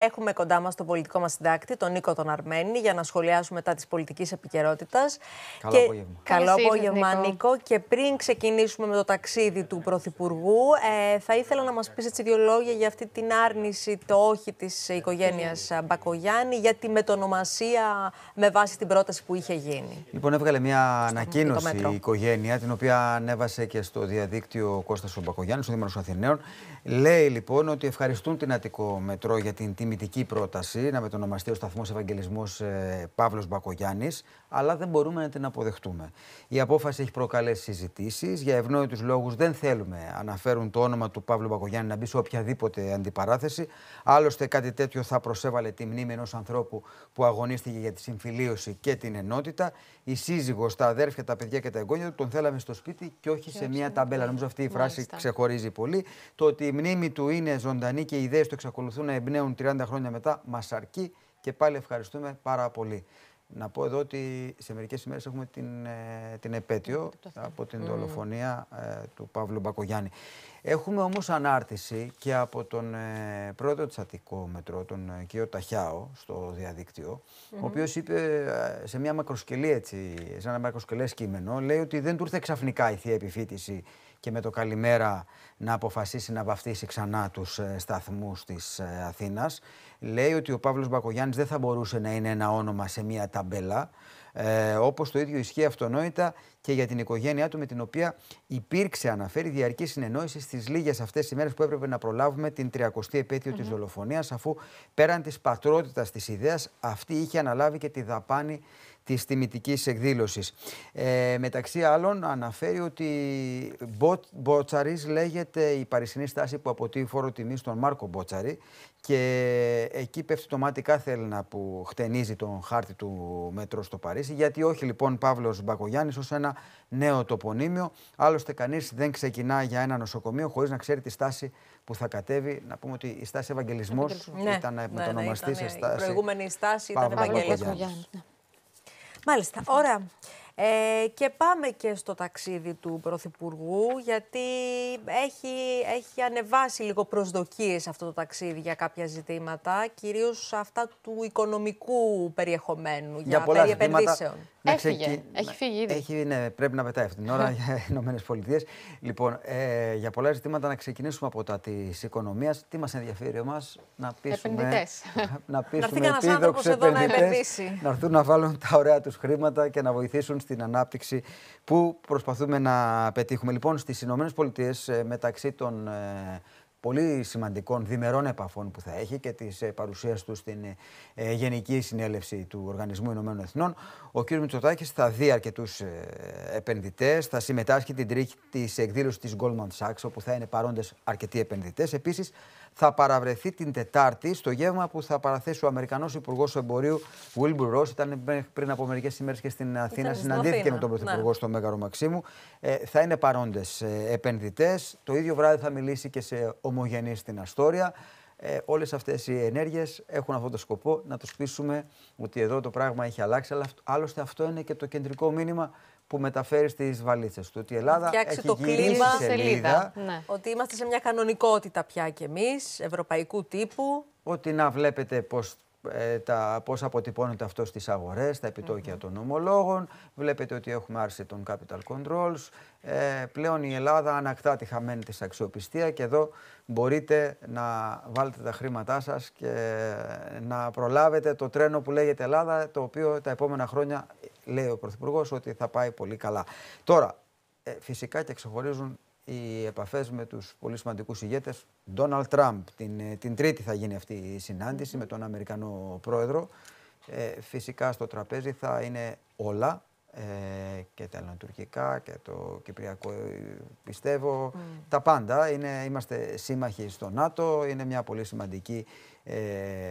Έχουμε κοντά μας τον πολιτικό μας συντάκτη, τον Νίκο τον Αρμένη, για να σχολιάσουμε μετά της πολιτικής επικαιρότητας. Καλό και... απόγευμα. Καλό απόγευμα, Νίκο. Και πριν ξεκινήσουμε με το ταξίδι του Πρωθυπουργού, ε, θα ήθελα να μας πεις έτσι δύο λόγια για αυτή την άρνηση, το όχι της οικογένειας Μπακογιάννη, για τη μετονομασία με βάση την πρόταση που είχε γίνει. Λοιπόν, έβγαλε μια ανακοίνωση η οικογένεια, την οποία ανέβασε και στο διαδίκτυο Κώστας ο ο Δήμαρχος Αθηναίων. Λέει λοιπόν ότι ευχαριστούν την Αττικό Μετρό για την τιμητική πρόταση να μετονομαστεί ο σταθμός Ευαγγελισμός ε, Παύλος Μπακογιάννης, αλλά δεν μπορούμε να την αποδεχτούμε. Η απόφαση έχει προκαλέσει συζητήσεις. Για ευνόητους λόγους δεν θέλουμε, αναφέρουν το όνομα του Παύλου Μπακογιάννη, να μπει σε οποιαδήποτε αντιπαράθεση. Άλλωστε, κάτι τέτοιο θα προσέβαλε τη μνήμη ενός ανθρώπου που αγωνίστηκε για τη συμφιλίωση και την ενότητα. Η σύζυγος, τα αδέρφια, τα παιδιά και τα εγγόνια του τον θέλαμε στο σπίτι και όχι σε μια ταμπέλα. Νομίζω αυτή η φράση ξεχωρίζει πολύ. Το ότι η μνήμη του είναι ζωντανή και οι ιδέες του εξακολουθούν να εμπνέουν 30 30 χρόνια μετά μας αρκεί και πάλι ευχαριστούμε πάρα πολύ. Να πω εδώ ότι σε μερικές ημέρες έχουμε την, ε, την επέτειο από την δολοφονία ε, του Παύλου Μπακογιάννη. Έχουμε όμως ανάρτηση και από τον πρώτο ε, πρόεδρο της Μετρό, τον κ. Ταχιάο, στο διαδικτυο ο οποίος είπε σε μια μακροσκελή, έτσι, σε ένα μακροσκελές κείμενο, λέει ότι δεν του ήρθε ξαφνικά η θεία επιφύτηση και με το καλημέρα να αποφασίσει να βαφτίσει ξανά τους ε, σταθμούς της ε, Αθήνας. Λέει ότι ο Παύλος Μπακογιάννης δεν θα μπορούσε να είναι ένα όνομα σε μία ταμπέλα, ε, όπως το ίδιο ισχύει αυτονόητα και για την οικογένειά του με την οποία υπήρξε, αναφέρει, διαρκή συνεννόηση στις λίγες αυτές οι μέρες που έπρεπε να προλάβουμε την 30η επέτειο mm-hmm. της δολοφονίας, αφού πέραν της πατρότητας της ιδέας αυτή είχε αναλάβει και τη δαπάνη Της τιμητικής εκδήλωσης. Ε, μεταξύ άλλων αναφέρει ότι μπο, Μποτσαρής λέγεται η παρισινή στάση που αποτείει φόρο τιμή στον Μάρκο Μποτσαρή και εκεί πέφτει το μάτι κάθε Έλληνα που χτενίζει τον χάρτη του μέτρου στο Παρίσι. Γιατί όχι λοιπόν Παύλος Μπακογιάννης ως ένα νέο τοπονίμιο. Άλλωστε κανείς δεν ξεκινά για ένα νοσοκομείο χωρίς να ξέρει τη στάση που θα κατέβει. Να πούμε ότι η στάση Ευαγγελισμός ναι, ναι ήταν ναι, μετονομαστή ναι, σε στάση. Η προηγούμενη στάση ήταν Ευαγγελισμό. Μάλιστα, ωραία. Ε, και πάμε και στο ταξίδι του Πρωθυπουργού, γιατί έχει, έχει ανεβάσει λίγο προσδοκίες αυτό το ταξίδι για κάποια ζητήματα, κυρίως αυτά του οικονομικού περιεχομένου, για, για πολλά Έφυγε, έχει φύγει ήδη. Έχει, ναι, πρέπει να πετάει αυτήν την ώρα για Ηνωμένες Πολιτείες. Λοιπόν, ε, για πολλά ζητήματα να ξεκινήσουμε από τα της οικονομίας. Τι μας ενδιαφέρει εμάς, να πείσουμε... Επενδυτές. Να πείσουμε να Να να επενδύσει. Να έρθουν να βάλουν τα ωραία τους χρήματα και να βοηθήσουν στην ανάπτυξη που προσπαθούμε να πετύχουμε. Λοιπόν, στις Πολιτείες ε, μεταξύ των ε, πολύ σημαντικών διμερών επαφών που θα έχει και της ε, παρουσίας του στην Γενική Συνέλευση του Οργανισμού Ηνωμένων Εθνών. Ο κ. Μητσοτάκης θα δει αρκετούς επενδυτές, θα συμμετάσχει την τρίχη της εκδήλωσης της Goldman Sachs όπου θα είναι παρόντες αρκετοί επενδυτές. Επίσης, θα παραβρεθεί την Τετάρτη στο γεύμα που θα παραθέσει ο Αμερικανός Υπουργός Εμπορίου Βίλμπουρ Ρό. Ήταν πριν από μερικές ημέρες και στην Αθήνα. Ήταν συναντήθηκε Αθήνα. με τον Πρωθυπουργό ναι. στο Μέγαρο Μαξίμου. Ε, θα είναι παρόντες επενδυτές. Το ίδιο βράδυ θα μιλήσει και σε ομογενείς στην Αστόρια. Ε, Όλες αυτές οι ενέργειες έχουν αυτόν τον σκοπό να τους πείσουμε ότι εδώ το πράγμα έχει αλλάξει. Αλλά άλλωστε αυτό είναι και το κεντρικό μήνυμα που μεταφέρεις στι βαλίτσες του. Ότι η Ελλάδα έχει το κλίμα σελίδα. Ναι. Ότι είμαστε σε μια κανονικότητα πια κι εμείς, ευρωπαϊκού τύπου. Ότι να βλέπετε πώς ε, πώς αποτυπώνεται αυτό στις αγορές, τα επιτόκια mm-hmm. των ομολόγων. Βλέπετε ότι έχουμε άρση των capital controls. Ε, πλέον η Ελλάδα ανακτά τη χαμένη της αξιοπιστία και εδώ μπορείτε να βάλετε τα χρήματά σας και να προλάβετε το τρένο που λέγεται Ελλάδα, το οποίο τα επόμενα χρόνια λέει ο Πρωθυπουργός ότι θα πάει πολύ καλά. Τώρα, ε, φυσικά και ξεχωρίζουν οι επαφές με τους πολύ σημαντικούς ηγέτες. Ντόναλτ Τραμπ. Την, ε, την Τρίτη θα γίνει αυτή η συνάντηση με τον Αμερικανό πρόεδρο. Ε, φυσικά στο τραπέζι θα είναι όλα ε, και τα ελληνοτουρκικά και το κυπριακό ε, πιστεύω, mm. τα πάντα. Είναι, είμαστε σύμμαχοι στο ΝΑΤΟ, είναι μια πολύ σημαντική ε,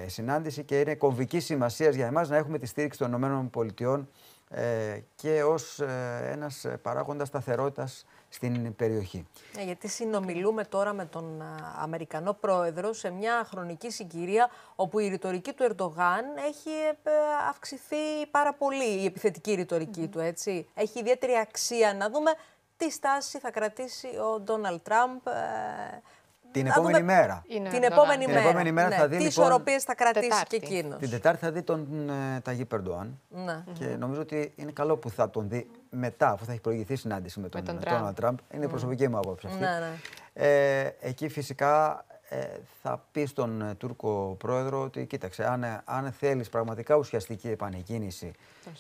συνάντηση και είναι κομβική σημασίας για εμάς να έχουμε τη στήριξη των ΗΠΑ ε, και ως ε, ένας ε, παράγοντας σταθερότητας στην περιοχή. Ναι, γιατί συνομιλούμε τώρα με τον ε, Αμερικανό Πρόεδρο σε μια χρονική συγκυρία όπου η ρητορική του Ερντογάν έχει αυξηθεί πάρα πολύ, η επιθετική ρητορική του, έτσι. Έχει ιδιαίτερη αξία να δούμε τι στάση θα κρατήσει ο Ντόναλτ Τραμπ την επόμενη μέρα. την επόμενη μέρα. Την επόμενη μέρα θα δει. Τι λοιπόν... ισορροπίες θα κρατήσει και εκείνος. Την Τετάρτη θα δει τον ε, Ταγί Περντοάν. Ναι. Και νομίζω ότι είναι καλό που θα τον δει μετά, αφού θα έχει προηγηθεί συνάντηση με τον, τον ε, Τραμπ. Είναι mm. προσωπική μου άποψη αυτή. Ναι, ναι. Ε, εκεί φυσικά ε, θα πεις στον ε, Τούρκο πρόεδρο ότι κοίταξε, αν, αν θέλεις πραγματικά ουσιαστική επανεκκίνηση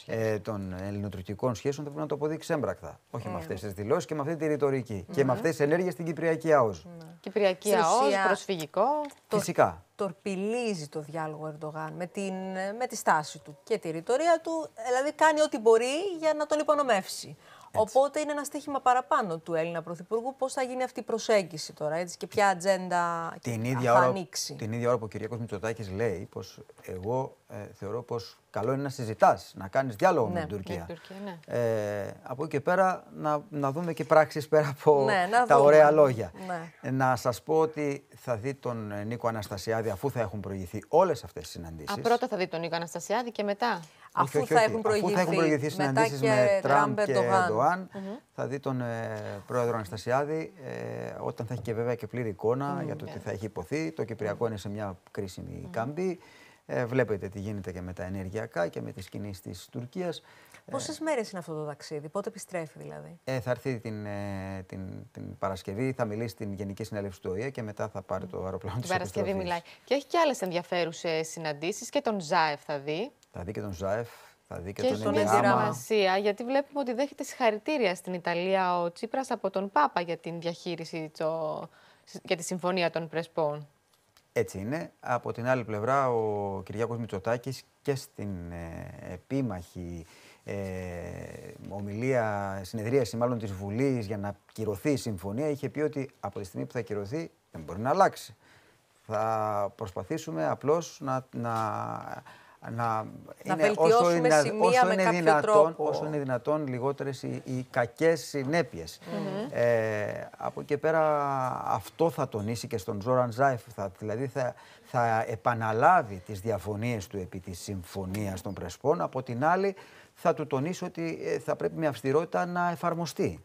ε, των ελληνοτουρκικών σχέσεων, θα πρέπει να το αποδείξει έμπρακτα. Όχι με ναι, αυτές ναι. τις δηλώσεις και με αυτή τη ρητορική. Και με ναι. αυτές τις ενέργειες στην Κυπριακή ΑΟΣ. Ναι. Κυπριακή ΑΟΣ, προσφυγικό. Φυσικά. Τορπιλίζει το διάλογο Ερντογάν με, την, ε, με τη στάση του και τη ρητορία του. Δηλαδή κάνει ό,τι μπορεί για να τον υπονομεύσει. Οπότε είναι ένα στοίχημα παραπάνω του Έλληνα Πρωθυπουργού. Πώς θα γίνει αυτή η προσέγγιση τώρα, έτσι, και ποια ατζέντα την ίδια θα ώρα, ανοίξει. Την ίδια ώρα που ο Κυριακό Μητσοτάκης λέει πως εγώ ε, θεωρώ πως καλό είναι να συζητάς, να κάνεις διάλογο ναι, με την Τουρκία. Με Τουρκία ναι. ε, από εκεί και πέρα να, να δούμε και πράξεις πέρα από ναι, τα ωραία λόγια. Ναι. Να σας πω ότι θα δει τον Νίκο Αναστασιάδη αφού θα έχουν προηγηθεί όλες αυτές τις συναντήσεις. πρώτα θα δει τον Νίκο Αναστασιάδη και μετά. Αφού, θα, Έχουν προηγηθεί συναντήσει με Τραμπ και Ερντοάν, θα δει τον ε, πρόεδρο Αναστασιάδη ε, όταν θα έχει και βέβαια και πλήρη εικόνα για το ναι. τι θα έχει υποθεί. Το Κυπριακό είναι σε μια κρίσιμη mm κάμπη. Ε, βλέπετε τι γίνεται και με τα ενεργειακά και με τις κινήσεις της Τουρκίας. Ε, Πόσες μέρες είναι αυτό το ταξίδι, πότε επιστρέφει δηλαδή. Ε, θα έρθει την, την, την Παρασκευή, θα μιλήσει στην Γενική Συνέλευση του ΟΗΕ και μετά θα πάρει το αεροπλάνο της Παρασκευή επιστροφής. μιλάει. Και έχει και άλλες ενδιαφέρουσες συναντήσεις και τον Ζάεφ θα δει. Θα δει και τον Ζάεφ, θα δει και, και τον στον γιατί βλέπουμε ότι δέχεται συγχαρητήρια στην Ιταλία ο Τσίπρας από τον Πάπα για την διαχείριση, το... για τη συμφωνία των Πρεσπών. Έτσι είναι. Από την άλλη πλευρά, ο Κυριάκος Μητσοτάκης και στην ε, επίμαχη ε, ομιλία, συνεδρίαση μάλλον της Βουλής, για να κυρωθεί η συμφωνία, είχε πει ότι από τη στιγμή που θα κυρωθεί δεν μπορεί να αλλάξει. Θα προσπαθήσουμε απλώς να, να να, είναι, όσο είναι, σημεία με είναι δυνατόν, τρόπο. Όσο είναι δυνατόν λιγότερες οι, οι κακές Ε, από εκεί πέρα αυτό θα τονίσει και στον Ζόραν Ζάιφ. Θα, δηλαδή θα, θα επαναλάβει τις διαφωνίες του επί της συμφωνίας των Πρεσπών. Από την άλλη θα του τονίσει ότι ε, θα πρέπει με αυστηρότητα να εφαρμοστει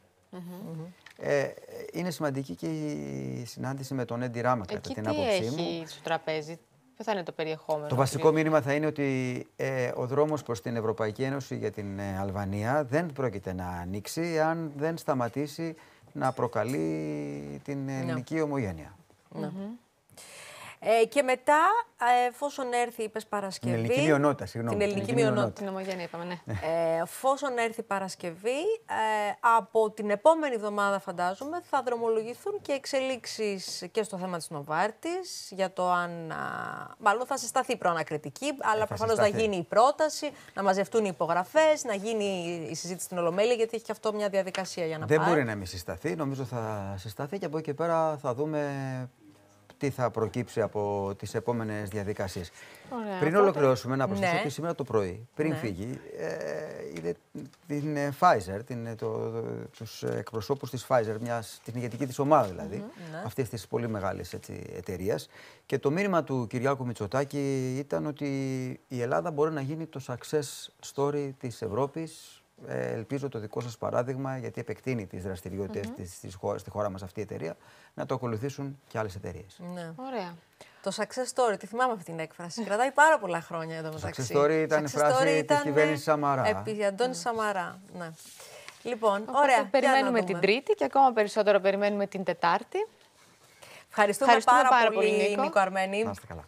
ε, ε, είναι σημαντική και η συνάντηση με τον Έντι Ράμα κατά την άποψή μου. Εκεί τι έχει στο τραπέζι, θα είναι το περιεχόμενο. Το βασικό μήνυμα θα είναι ότι ε, ο δρόμος προς την Ευρωπαϊκή Ένωση για την ε, Αλβανία δεν πρόκειται να ανοίξει αν δεν σταματήσει να προκαλεί την ελληνική ναι. ομογένεια. Ναι. Ε, και μετά, εφόσον έρθει, είπες Παρασκευή. Την ελληνική μειονότητα, συγγνώμη. Την ελληνική μειονότητα. Την ομογένεια, είπαμε, ναι. Ε, εφόσον έρθει Παρασκευή, ε, από την επόμενη εβδομάδα, φαντάζομαι, θα δρομολογηθούν και εξελίξεις και στο θέμα της Νοβάρτης για το αν. Μάλλον θα συσταθεί προανακριτική, αλλά προφανώς να γίνει η πρόταση, να μαζευτούν οι υπογραφές, να γίνει η συζήτηση στην Ολομέλεια, γιατί έχει και αυτό μια διαδικασία για να Δεν πάει. Δεν μπορεί να μην συσταθεί. Νομίζω θα συσταθεί και από εκεί πέρα θα δούμε τι θα προκύψει από τις επόμενες διαδικασίες. Πριν ολοκληρώσουμε, να προσθέσω ναι. ότι σήμερα το πρωί, πριν ναι. φύγει, ε, είδε την Pfizer, την, το, τους εκπροσώπους της Pfizer, μιας, την ηγετική της ομάδα δηλαδή, ναι. αυτής της πολύ μεγάλης εταιρείας. Και το μήνυμα του Κυριάκου Μητσοτάκη ήταν ότι η Ελλάδα μπορεί να γίνει το success story της Ευρώπης ε, ελπίζω το δικό σας παράδειγμα, γιατί επεκτείνει τις δραστηριότητες mm-hmm. στη χώρα μας αυτή η εταιρεία, να το ακολουθήσουν και άλλες εταιρείες. Ναι. Ωραία. Το success story, τη θυμάμαι αυτή την έκφραση. Κρατάει πάρα πολλά χρόνια εδώ μεταξύ. Success story ήταν η φράση ήταν... της κυβέρνησης Σαμαρά. Επί Αντώνη ναι. Σαμαρά, ναι. Λοιπόν, Οπότε ωραία. Περιμένουμε την Τρίτη και ακόμα περισσότερο περιμένουμε την Τετάρτη. Ευχαριστούμε, Ευχαριστούμε πάρα, πάρα, πολύ, πολύ Νίκο, Νίκο Αρμένη.